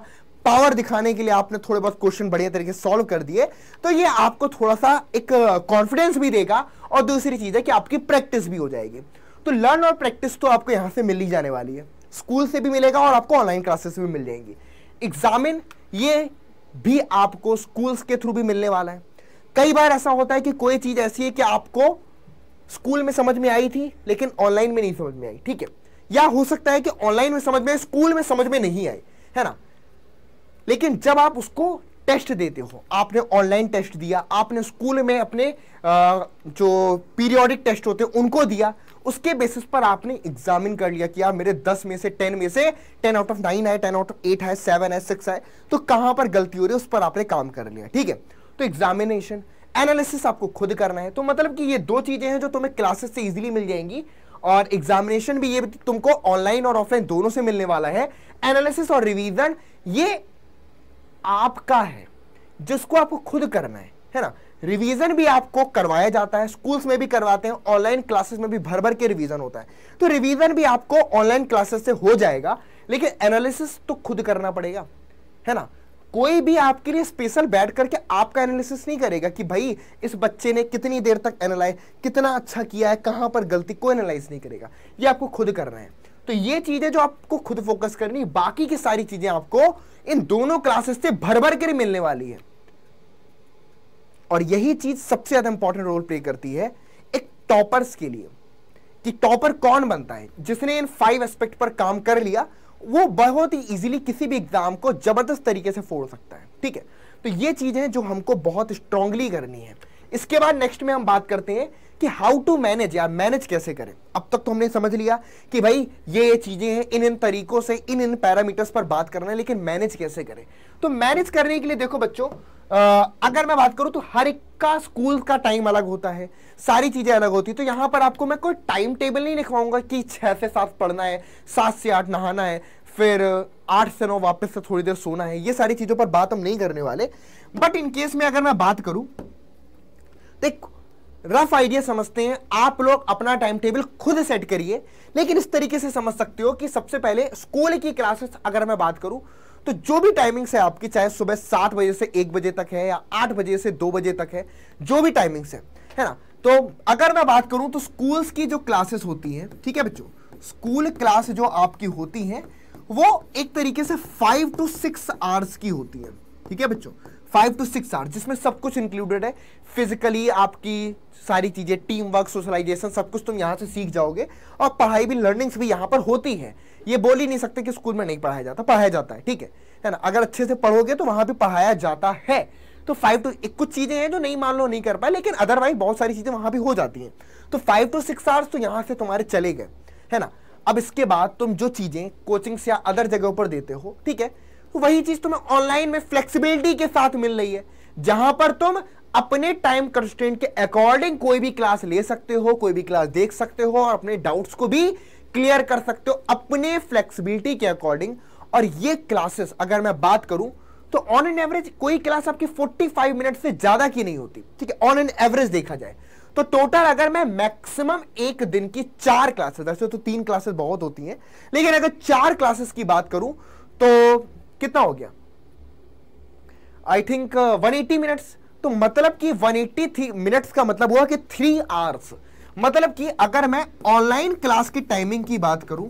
पावर दिखाने के लिए आपने थोड़े बहुत क्वेश्चन बढ़िया तरीके से सॉल्व कर दिए तो ये आपको थोड़ा सा एक कॉन्फिडेंस भी देगा और दूसरी चीज़ है कि आपकी प्रैक्टिस भी हो जाएगी तो लर्न और प्रैक्टिस तो आपको यहाँ से मिल ही जाने वाली है स्कूल से भी मिलेगा और आपको ऑनलाइन क्लासेस भी मिल जाएंगी एग्जामिन ये भी आपको स्कूल्स के थ्रू भी मिलने वाला है कई बार ऐसा होता है कि कोई चीज ऐसी है कि आपको स्कूल में समझ में आई थी लेकिन ऑनलाइन में नहीं समझ में आई ठीक है या हो सकता है कि ऑनलाइन में समझ में स्कूल में समझ में नहीं आई है ना लेकिन जब आप उसको टेस्ट देते हो आपने ऑनलाइन टेस्ट दिया आपने स्कूल में अपने आ, जो पीरियोडिक टेस्ट होते हैं उनको दिया उसके बेसिस पर आपने एग्जामिन कर लिया कि यार मेरे 10 में से 10 में से 10 आउट ऑफ 9 आए 10 आउट ऑफ 8 आए 7 आए 6 आए तो कहां पर गलती हो रही है उस पर आपने काम कर लिया ठीक है तो एग्जामिनेशन एनालिसिस आपको खुद करना है तो मतलब कि ये दो चीज़ें हैं जो तुम्हें क्लासेस से इजीली मिल जाएंगी और एग्जामिनेशन भी ये तुमको ऑनलाइन और ऑफलाइन दोनों से मिलने वाला है एनालिसिस और रिवीजन ये आपका है जिसको आपको खुद करना है है ना रिवीजन भी आपको करवाया जाता है स्कूल्स में भी करवाते हैं ऑनलाइन क्लासेस में भी भर भर के रिवीजन होता है तो रिवीजन भी आपको ऑनलाइन क्लासेस से हो जाएगा लेकिन एनालिसिस तो खुद करना पड़ेगा है ना कोई भी आपके लिए स्पेशल बैठ करके आपका एनालिसिस नहीं करेगा कि भाई इस बच्चे ने कितनी देर तक एनालाइज कितना अच्छा किया है कहाँ पर गलती कोई एनालाइज नहीं करेगा ये आपको खुद करना है तो ये चीजें जो आपको खुद फोकस करनी बाकी की सारी चीजें आपको इन दोनों क्लासेस से भर भर कर मिलने वाली है और यही चीज सबसे ज्यादा इंपॉर्टेंट रोल प्ले करती है एक टॉपर्स के लिए कि टॉपर कौन बनता है जिसने इन फाइव एस्पेक्ट पर काम कर लिया वो बहुत ही इजीली किसी भी एग्जाम को जबरदस्त तरीके से फोड़ सकता है ठीक है तो ये चीज़ें जो हमको बहुत स्ट्रांगली करनी है इसके बाद नेक्स्ट में हम बात करते हैं कि हाउ टू मैनेज यार मैनेज कैसे करें अब तक तो हमने समझ लिया कि भाई ये ये चीज़ें हैं इन इन तरीकों से इन इन पैरामीटर्स पर बात करना है लेकिन मैनेज कैसे करें तो मैनेज करने के लिए देखो बच्चों अगर मैं बात करूं तो हर एक का स्कूल का टाइम अलग होता है सारी चीज़ें अलग होती है तो यहां पर आपको मैं कोई टाइम टेबल नहीं लिखवाऊंगा कि छह से सात पढ़ना है सात से आठ नहाना है फिर आठ से नौ वापस से थोड़ी देर सोना है ये सारी चीज़ों पर बात हम नहीं करने वाले बट इन केस में अगर मैं बात करूं तो एक रफ आइडिया समझते हैं आप लोग अपना टाइम टेबल खुद सेट करिए लेकिन इस तरीके से समझ सकते हो कि सबसे पहले स्कूल की क्लासेस अगर मैं बात करूं तो जो भी टाइमिंग्स है आपकी चाहे सुबह सात बजे से एक बजे तक है या आठ बजे से दो बजे तक है जो भी टाइमिंग्स है है ना तो अगर मैं बात करूं तो स्कूल्स की जो क्लासेस होती हैं ठीक है बच्चों स्कूल क्लास जो आपकी होती हैं वो एक तरीके से फाइव टू सिक्स आवर्स की होती है ठीक है बच्चों फाइव टू सिक्स आवर्स जिसमें सब कुछ इंक्लूडेड है फिजिकली आपकी सारी चीज़ें टीम वर्क सोशलाइजेशन सब कुछ तुम यहाँ से सीख जाओगे और पढ़ाई भी लर्निंग्स भी यहाँ पर होती है ये बोल ही नहीं सकते कि स्कूल में नहीं पढ़ाया जाता पढ़ाया जाता है ठीक है है ना अगर अच्छे से पढ़ोगे तो वहां पर पढ़ाया जाता है तो फाइव टू एक कुछ चीज़ें हैं जो नहीं मान लो नहीं कर पाए लेकिन अदरवाइज बहुत सारी चीज़ें वहां भी हो जाती हैं तो फाइव टू सिक्स आवर्स तो यहाँ से तुम्हारे चले गए है ना अब इसके बाद तुम जो चीज़ें कोचिंग्स या अदर जगहों पर देते हो ठीक है वही चीज तुम्हें ऑनलाइन में फ्लेक्सिबिलिटी के साथ मिल रही है जहां पर तुम अपने टाइम कंस्टेंट के अकॉर्डिंग कोई भी क्लास ले सकते हो कोई भी क्लास देख सकते हो और अपने डाउट्स को भी क्लियर कर सकते हो अपने फ्लेक्सिबिलिटी के अकॉर्डिंग और ये क्लासेस अगर मैं बात करूं तो ऑन एन एवरेज कोई क्लास आपकी 45 मिनट से ज्यादा की नहीं होती ठीक है ऑन एन एवरेज देखा जाए तो टोटल अगर मैं मैक्सिमम एक दिन की चार क्लासेस वैसे तो तीन क्लासेस बहुत होती हैं लेकिन अगर चार क्लासेस की बात करूं तो कितना हो गया I think one eighty minutes तो मतलब कि वन थ्री मिनट्स का मतलब हुआ कि थ्री आवर्स मतलब कि अगर मैं ऑनलाइन क्लास की टाइमिंग की बात करूं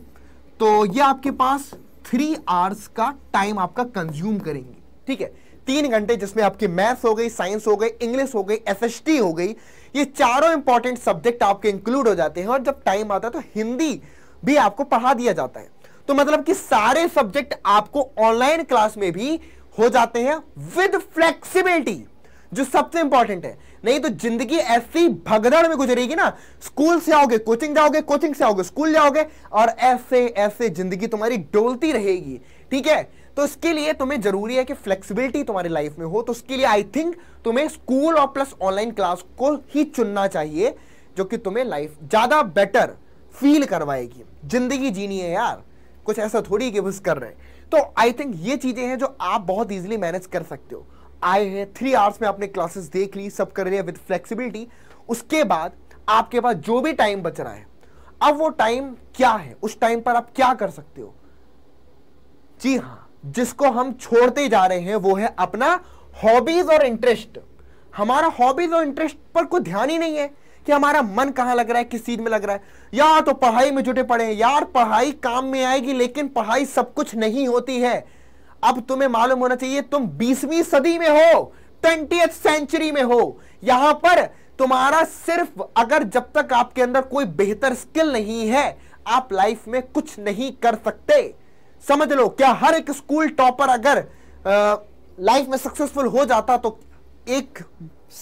तो ये आपके पास थ्री आवर्स का टाइम आपका कंज्यूम करेंगे ठीक है तीन घंटे जिसमें आपकी मैथ्स हो गई साइंस हो गई इंग्लिश हो गई एस हो गई ये चारों इंपॉर्टेंट सब्जेक्ट आपके इंक्लूड हो जाते हैं और जब टाइम आता है तो हिंदी भी आपको पढ़ा दिया जाता है तो मतलब कि सारे सब्जेक्ट आपको ऑनलाइन क्लास में भी हो जाते हैं विद फ्लेक्सिबिलिटी जो सबसे इंपॉर्टेंट है नहीं तो जिंदगी ऐसी भगदड़ में गुजरेगी ना स्कूल से आओगे कोचिंग जाओगे कोचिंग से आओगे स्कूल जाओगे और ऐसे ऐसे जिंदगी तुम्हारी डोलती रहेगी ठीक है तो इसके लिए तुम्हें जरूरी है कि फ्लेक्सिबिलिटी तुम्हारी लाइफ में हो तो उसके लिए आई थिंक तुम्हें स्कूल और प्लस ऑनलाइन क्लास को ही चुनना चाहिए जो कि तुम्हें लाइफ ज्यादा बेटर फील करवाएगी जिंदगी जीनी है यार कुछ ऐसा थोड़ी कि कर रहे हैं तो आई थिंक ये चीज़ें हैं जो आप बहुत ईजिली मैनेज कर सकते हो आए हैं थ्री आवर्स में आपने क्लासेस देख ली सब कर लिया विद फ्लेक्सिबिलिटी उसके बाद आपके पास जो भी टाइम बच रहा है अब वो टाइम क्या है उस टाइम पर आप क्या कर सकते हो जी हाँ जिसको हम छोड़ते जा रहे हैं वो है अपना हॉबीज और इंटरेस्ट हमारा हॉबीज और इंटरेस्ट पर कोई ध्यान ही नहीं है कि हमारा मन कहां लग रहा है किस चीज में लग रहा है या तो पढ़ाई में जुटे पड़े यार पढ़ाई काम में आएगी लेकिन पढ़ाई सब कुछ नहीं होती है अब तुम्हें मालूम होना चाहिए तुम बीसवीं सदी में हो ट्वेंटी सेंचुरी में हो यहां पर तुम्हारा सिर्फ अगर जब तक आपके अंदर कोई बेहतर स्किल नहीं है आप लाइफ में कुछ नहीं कर सकते समझ लो क्या हर एक स्कूल टॉपर अगर लाइफ में सक्सेसफुल हो जाता तो एक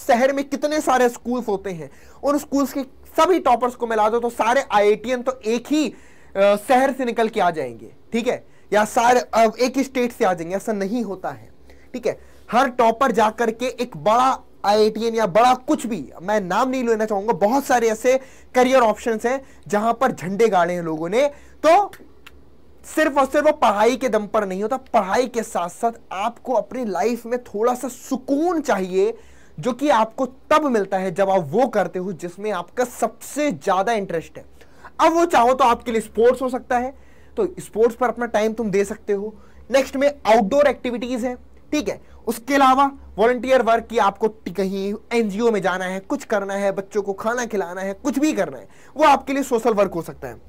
शहर में कितने सारे स्कूल्स होते हैं उन स्कूल्स के सभी टॉपर्स को मिला दो तो सारे आई तो एक ही शहर से निकल के आ जाएंगे ठीक है या सारे एक ही स्टेट से आ जाएंगे ऐसा नहीं होता है ठीक है हर टॉपर जाकर के एक बड़ा आई या बड़ा कुछ भी मैं नाम नहीं लेना चाहूंगा बहुत सारे ऐसे करियर ऑप्शन हैं जहां पर झंडे गाड़े हैं लोगों ने तो सिर्फ और सिर्फ वो पढ़ाई के दम पर नहीं होता पढ़ाई के साथ साथ आपको अपनी लाइफ में थोड़ा सा सुकून चाहिए जो कि आपको तब मिलता है जब आप वो करते हो जिसमें आपका सबसे ज़्यादा इंटरेस्ट है अब वो चाहो तो आपके लिए स्पोर्ट्स हो सकता है तो स्पोर्ट्स पर अपना टाइम तुम दे सकते हो नेक्स्ट में आउटडोर एक्टिविटीज़ है ठीक है उसके अलावा वॉलंटियर वर्क की आपको कहीं एनजीओ में जाना है कुछ करना है बच्चों को खाना खिलाना है कुछ भी करना है वो आपके लिए सोशल वर्क हो सकता है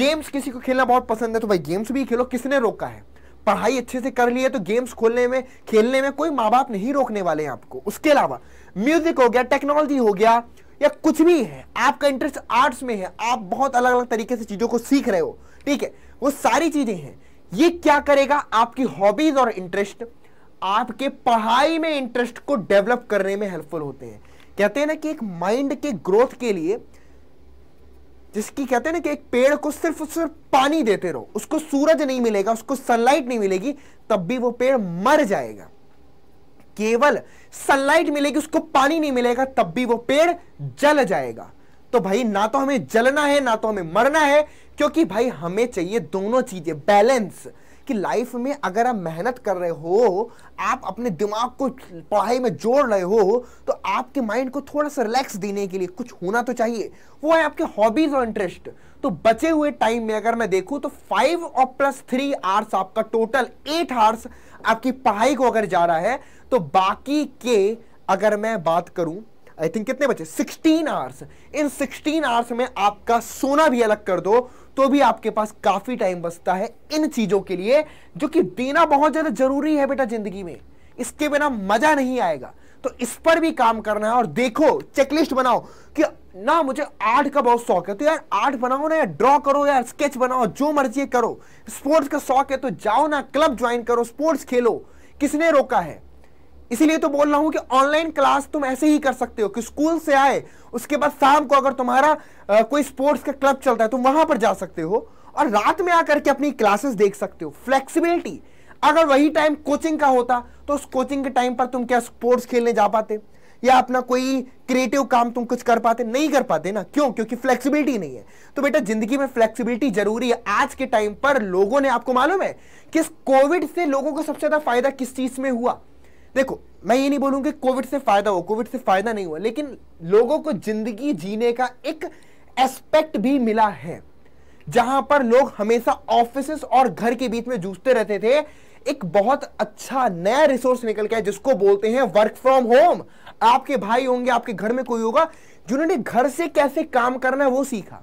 गेम्स किसी को खेलना बहुत पसंद है तो भाई गेम्स भी खेलो किसने रोका है पढ़ाई अच्छे से कर ली है तो गेम्स खोलने में खेलने में कोई माँ बाप नहीं रोकने वाले हैं आपको उसके अलावा म्यूजिक हो गया टेक्नोलॉजी हो गया या कुछ भी है आपका इंटरेस्ट आर्ट्स में है आप बहुत अलग अलग तरीके से चीज़ों को सीख रहे हो ठीक है वो सारी चीज़ें हैं ये क्या करेगा आपकी हॉबीज और इंटरेस्ट आपके पढ़ाई में इंटरेस्ट को डेवलप करने में हेल्पफुल होते हैं कहते हैं ना कि एक माइंड के ग्रोथ के लिए जिसकी कहते हैं ना कि एक पेड़ को सिर्फ सिर्फ पानी देते रहो उसको सूरज नहीं मिलेगा उसको सनलाइट नहीं मिलेगी तब भी वो पेड़ मर जाएगा केवल सनलाइट मिलेगी उसको पानी नहीं मिलेगा तब भी वो पेड़ जल जाएगा तो भाई ना तो हमें जलना है ना तो हमें मरना है क्योंकि भाई हमें चाहिए दोनों चीजें बैलेंस कि लाइफ में अगर आप मेहनत कर रहे हो आप अपने दिमाग को पढ़ाई में जोड़ रहे हो तो आपके माइंड को थोड़ा सा रिलैक्स देने के लिए कुछ होना तो चाहिए वो है आपके हॉबीज और इंटरेस्ट तो बचे हुए टाइम में अगर मैं देखूं तो फाइव और प्लस थ्री आवर्स आपका टोटल एट आवर्स आपकी पढ़ाई को अगर जा रहा है तो बाकी के अगर मैं बात करूं आई थिंक कितने बचे 16 आवर्स इन 16 आवर्स में आपका सोना भी अलग कर दो तो भी आपके पास काफी टाइम बचता है इन चीजों के लिए जो कि देना बहुत ज्यादा जरूरी है बेटा जिंदगी में इसके बिना मजा नहीं आएगा तो इस पर भी काम करना है और देखो चेकलिस्ट बनाओ कि ना मुझे आर्ट का बहुत शौक है तो यार आर्ट बनाओ ना यार ड्रॉ करो यार स्केच बनाओ जो मर्जी करो स्पोर्ट्स का शौक है तो जाओ ना क्लब ज्वाइन करो स्पोर्ट्स खेलो किसने रोका है इसीलिए तो बोल रहा हूं कि ऑनलाइन क्लास तुम ऐसे ही कर सकते हो कि स्कूल से आए उसके बाद शाम को अगर तुम्हारा आ, कोई स्पोर्ट्स का क्लब चलता है तुम वहां पर जा सकते हो और रात में आकर के अपनी क्लासेस देख सकते हो फ्लेक्सिबिलिटी अगर वही टाइम कोचिंग का होता तो उस कोचिंग के टाइम पर तुम क्या स्पोर्ट्स खेलने जा पाते या अपना कोई क्रिएटिव काम तुम कुछ कर पाते नहीं कर पाते ना क्यों क्योंकि फ्लेक्सिबिलिटी नहीं है तो बेटा जिंदगी में फ्लेक्सिबिलिटी जरूरी है आज के टाइम पर लोगों ने आपको मालूम है कि कोविड से लोगों को सबसे ज्यादा फायदा किस चीज में हुआ देखो मैं ये नहीं बोलूँ कोविड से फायदा हो कोविड से फायदा नहीं हुआ लेकिन लोगों को जिंदगी जीने का एक एस्पेक्ट भी मिला है जहां पर लोग हमेशा ऑफिस और घर के बीच में जूझते रहते थे एक बहुत अच्छा नया रिसोर्स निकल के जिसको बोलते हैं वर्क फ्रॉम होम आपके भाई होंगे आपके घर में कोई होगा जिन्होंने घर से कैसे काम करना है वो सीखा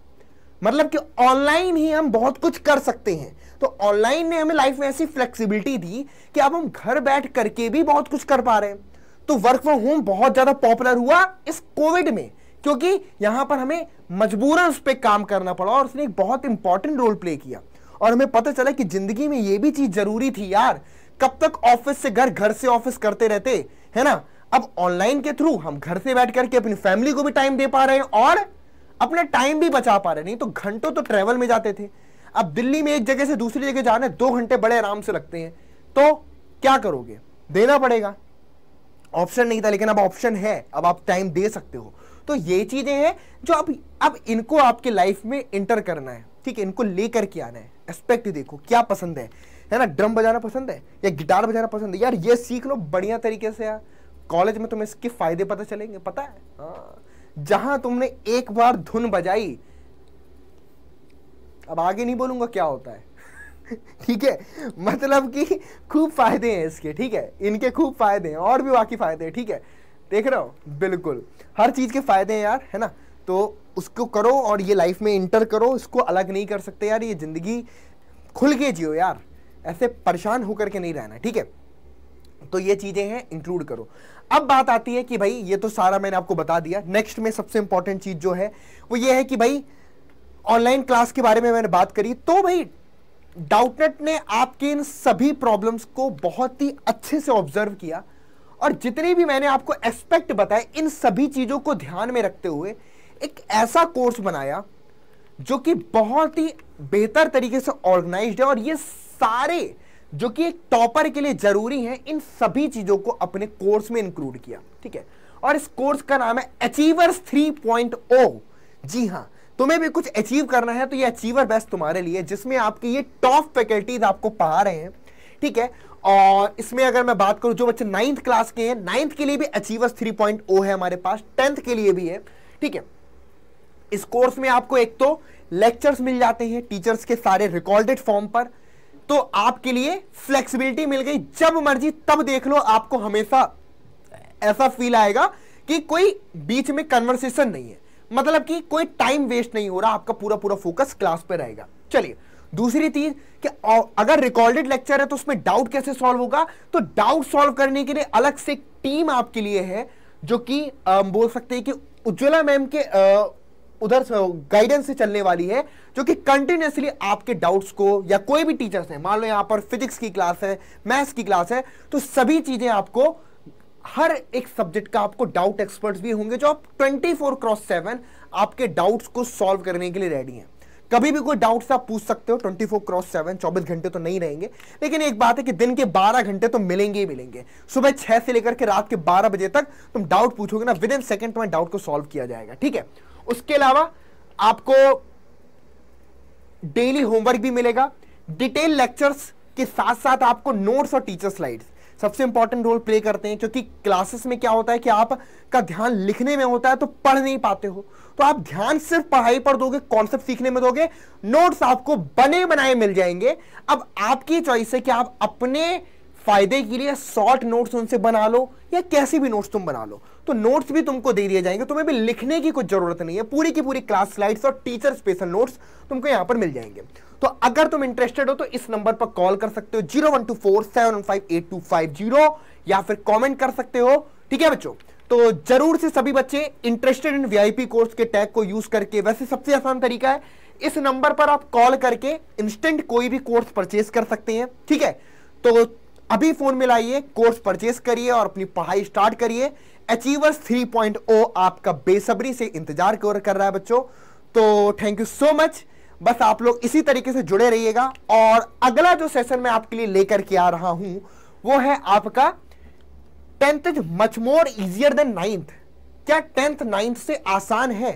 मतलब कि ऑनलाइन ही हम बहुत कुछ कर सकते हैं तो ऑनलाइन ने हमें लाइफ में ऐसी फ्लेक्सिबिलिटी दी कि अब हम घर बैठ करके भी बहुत कुछ कर पा रहे हैं तो वर्क फ्रॉम होम बहुत ज्यादा पॉपुलर हुआ इस कोविड में क्योंकि यहां पर हमें मजबूरन उस पर काम करना पड़ा और उसने एक बहुत इंपॉर्टेंट रोल प्ले किया और हमें पता चला कि जिंदगी में यह भी चीज जरूरी थी यार कब तक ऑफिस से घर घर से ऑफिस करते रहते है ना अब ऑनलाइन के थ्रू हम घर से बैठ करके अपनी फैमिली को भी टाइम दे पा रहे हैं और अपना टाइम भी बचा पा रहे नहीं तो घंटों तो ट्रेवल में जाते थे अब दिल्ली में एक जगह से दूसरी जगह जाने दो घंटे बड़े आराम से लगते हैं तो क्या करोगे देना पड़ेगा ऑप्शन नहीं था लेकिन अब ऑप्शन है अब आप टाइम दे सकते हो तो ये चीजें हैं जो अब अब इनको आपके लाइफ में इंटर करना है ठीक है इनको लेकर के आना है एस्पेक्ट देखो क्या पसंद है है ना ड्रम बजाना पसंद है या गिटार बजाना पसंद है यार ये सीख लो बढ़िया तरीके से यार कॉलेज में तुम्हें इसके फायदे पता चलेंगे पता है हाँ जहां तुमने एक बार धुन बजाई अब आगे नहीं बोलूंगा क्या होता है ठीक है मतलब कि खूब फायदे हैं इसके ठीक है इनके खूब फायदे हैं और भी बाकी फायदे हैं ठीक है देख रहे हो बिल्कुल हर चीज़ के फायदे हैं यार है ना तो उसको करो और ये लाइफ में इंटर करो इसको अलग नहीं कर सकते यार ये ज़िंदगी खुल के जियो यार ऐसे परेशान होकर के नहीं रहना ठीक है तो ये चीज़ें हैं इंक्लूड करो अब बात आती है कि भाई ये तो सारा मैंने आपको बता दिया नेक्स्ट में सबसे इंपॉर्टेंट चीज़ जो है वो ये है कि भाई ऑनलाइन क्लास के बारे में मैंने बात करी तो भाई डाउटनेट ने आपके इन सभी प्रॉब्लम्स को बहुत ही अच्छे से ऑब्जर्व किया और जितने भी मैंने आपको एस्पेक्ट बताए इन सभी चीज़ों को ध्यान में रखते हुए एक ऐसा कोर्स बनाया जो कि बहुत ही बेहतर तरीके से ऑर्गेनाइज्ड है और ये सारे जो कि एक टॉपर के लिए ज़रूरी हैं इन सभी चीज़ों को अपने कोर्स में इंक्लूड किया ठीक है और इस कोर्स का नाम है अचीवर्स 3.0 जी हाँ तुम्हें भी कुछ अचीव करना है तो ये अचीवर बेस्ट तुम्हारे लिए जिसमें आपकी ये टॉप फैकल्टीज आपको पढ़ा रहे हैं ठीक है और इसमें अगर मैं बात करूं जो बच्चे नाइन्थ क्लास के हैं नाइन्थ के लिए भी अचीवर्स थ्री पॉइंट ओ है हमारे पास टेंथ के लिए भी है ठीक है इस कोर्स में आपको एक तो लेक्चर्स मिल जाते हैं टीचर्स के सारे रिकॉर्डेड फॉर्म पर तो आपके लिए फ्लेक्सिबिलिटी मिल गई जब मर्जी तब देख लो आपको हमेशा ऐसा फील आएगा कि कोई बीच में कन्वर्सेशन नहीं है मतलब कि कोई टाइम वेस्ट नहीं हो रहा आपका पूरा पूरा फोकस क्लास पे रहेगा चलिए दूसरी चीज कि अगर रिकॉर्डेड लेक्चर है तो उसमें डाउट कैसे सॉल्व होगा तो डाउट सॉल्व करने के लिए अलग से टीम आपके लिए है जो कि बोल सकते हैं कि उज्ज्वला मैम के आ, उधर गाइडेंस से चलने वाली है जो कि कंटिन्यूसली आपके डाउट्स को या कोई भी टीचर्स है मान लो यहां पर फिजिक्स की क्लास है मैथ्स की क्लास है तो सभी चीज़ें आपको हर एक सब्जेक्ट का आपको डाउट एक्सपर्ट्स भी होंगे जो आप 24 क्रॉस 7 आपके डाउट्स को सॉल्व करने के लिए रेडी हैं कभी भी कोई डाउट्स आप पूछ सकते हो 24 क्रॉस 7 24 घंटे तो नहीं रहेंगे लेकिन एक बात है कि दिन के 12 घंटे तो मिलेंगे ही मिलेंगे सुबह छह से लेकर के रात के बारह बजे तक तुम डाउट पूछोगे ना विद इन सेकेंड तुम्हें डाउट को सॉल्व किया जाएगा ठीक है उसके अलावा आपको डेली होमवर्क भी मिलेगा डिटेल लेक्चर्स के साथ साथ आपको नोट्स और टीचर स्लाइड्स सबसे इंपॉर्टेंट रोल प्ले करते हैं क्योंकि क्लासेस में क्या होता है कि आपका ध्यान लिखने में होता है तो पढ़ नहीं पाते हो तो आप ध्यान सिर्फ पढ़ाई पर दोगे कॉन्सेप्ट सीखने में दोगे नोट्स आपको बने बनाए मिल जाएंगे अब आपकी चॉइस है कि आप अपने फायदे के लिए शॉर्ट नोट्स उनसे बना लो या कैसे भी नोट्स तुम बना लो तो नोट्स भी तुमको दे दिए जाएंगे तुम्हें भी लिखने की कुछ जरूरत नहीं है पूरी की पूरी क्लास स्लाइड्स और टीचर स्पेशल नोट्स तुमको यहां पर मिल जाएंगे तो अगर तुम इंटरेस्टेड हो तो इस नंबर पर कॉल कर सकते हो zero one two four seven five eight two five zero या फिर कमेंट कर सकते हो ठीक है बच्चों तो जरूर से सभी बच्चे इंटरेस्टेड इन वीआईपी कोर्स के टैग को यूज करके वैसे सबसे आसान तरीका है इस नंबर पर आप कॉल करके इंस्टेंट कोई भी कोर्स परचेज कर सकते हैं ठीक है तो अभी फोन में लाइए कोर्स परचेज करिए और अपनी पढ़ाई स्टार्ट करिए अचीवर्स ओ oh आपका बेसब्री से इंतजार कर रहा है बच्चों तो थैंक यू सो मच बस आप लोग इसी तरीके से जुड़े रहिएगा और अगला जो सेशन मैं आपके लिए लेकर के आ रहा हूं वो है आपका tenth is much more easier than ninth क्या टेंथ नाइन्थ से आसान है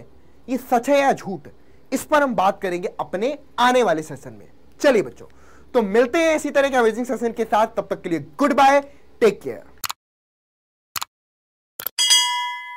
ये सच है या झूठ इस पर हम बात करेंगे अपने आने वाले सेशन में चलिए बच्चों तो मिलते हैं इसी तरह के अमेजिंग सेशन के साथ तब तक के लिए गुड बाय टेक केयर